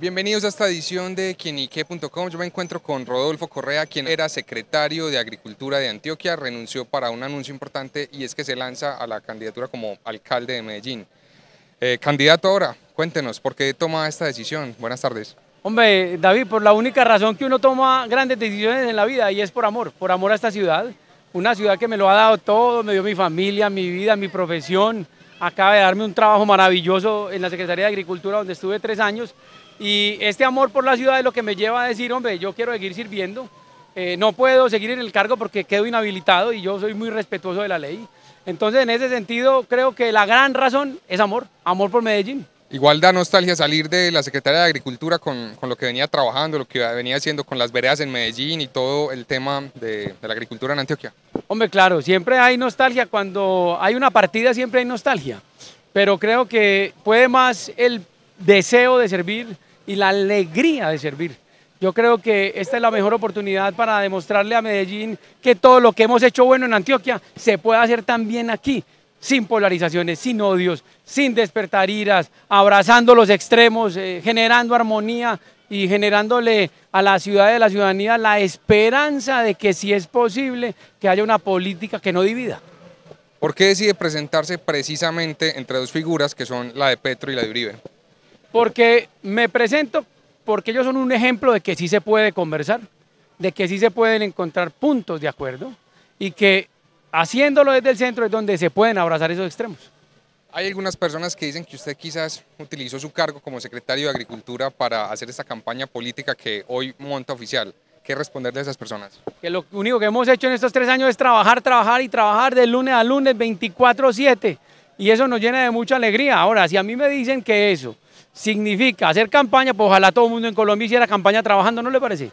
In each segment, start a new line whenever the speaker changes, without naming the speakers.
Bienvenidos a esta edición de quienique.com. Yo me encuentro con Rodolfo Correa, quien era secretario de Agricultura de Antioquia, renunció para un anuncio importante y es que se lanza a la candidatura como alcalde de Medellín. Eh, candidato ahora, cuéntenos, ¿por qué
toma esta decisión? Buenas tardes. Hombre, David, por la única razón que uno toma grandes decisiones en la vida y es por amor, por amor a esta ciudad, una ciudad que me lo ha dado todo, me dio mi familia, mi vida, mi profesión, acaba de darme un trabajo maravilloso en la Secretaría de Agricultura donde estuve tres años y este amor por la ciudad es lo que me lleva a decir, hombre, yo quiero seguir sirviendo, eh, no puedo seguir en el cargo porque quedo inhabilitado y yo soy muy respetuoso de la ley. Entonces, en ese sentido, creo que la gran razón es amor, amor por Medellín.
Igual da nostalgia salir de la Secretaría de Agricultura con, lo que venía trabajando, lo que venía haciendo con las veredas en Medellín y
todo el tema de la agricultura en Antioquia. Hombre, claro, siempre hay nostalgia, cuando hay una partida siempre hay nostalgia, pero creo que puede más el deseo de servir y la alegría de servir. Yo creo que esta es la mejor oportunidad para demostrarle a Medellín que todo lo que hemos hecho bueno en Antioquia se puede hacer también aquí, sin polarizaciones, sin odios, sin despertar iras, abrazando los extremos, eh, generando armonía y generándole a la ciudad y a la ciudadanía la esperanza de que si es posible que haya una política que no divida.
¿Por qué decide presentarse precisamente entre dos figuras que son la de Petro y la de Uribe?
Porque me presento porque ellos son un ejemplo de que sí se puede conversar, de que sí se pueden encontrar puntos de acuerdo y que haciéndolo desde el centro es donde se pueden abrazar esos extremos.
Hay algunas personas que dicen que usted quizás utilizó su cargo como secretario de Agricultura para hacer esta campaña política que hoy monta oficial. ¿Qué responderle a esas
personas? Que lo único que hemos hecho en estos tres años es trabajar, trabajar y trabajar de lunes a lunes 24-7 y eso nos llena de mucha alegría. Ahora, si a mí me dicen que eso significa hacer campaña, pues ojalá todo el mundo en Colombia hiciera campaña trabajando, ¿no le parece?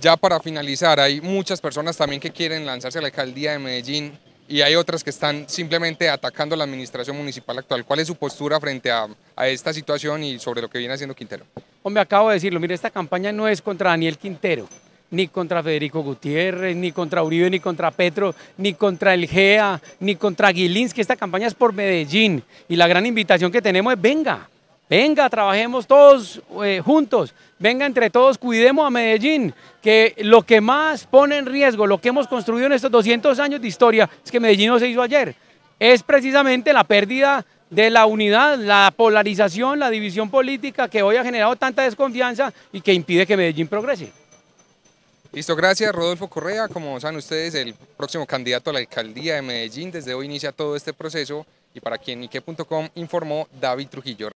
Ya para
finalizar, hay muchas personas también que quieren lanzarse a la alcaldía de Medellín y hay otras que están simplemente atacando la administración municipal actual. ¿Cuál es su postura frente a, esta situación y sobre lo
que viene haciendo Quintero? Hombre, acabo de decirlo, mire, esta campaña no es contra Daniel Quintero, ni contra Federico Gutiérrez, ni contra Uribe, ni contra Petro, ni contra el GEA, ni contra Guilins, esta campaña es por Medellín. Y la gran invitación que tenemos es, venga, Venga, trabajemos todos eh, juntos, venga entre todos, cuidemos a Medellín, que lo que más pone en riesgo, lo que hemos construido en estos 200 años de historia, es que Medellín no se hizo ayer, es precisamente la pérdida de la unidad, la polarización, la división política que hoy ha generado tanta desconfianza y que impide que Medellín progrese. Listo,
gracias Rodolfo Correa. Como saben ustedes, el próximo candidato a la alcaldía de Medellín. Desde hoy inicia todo este proceso y para quien y informó David Trujillo.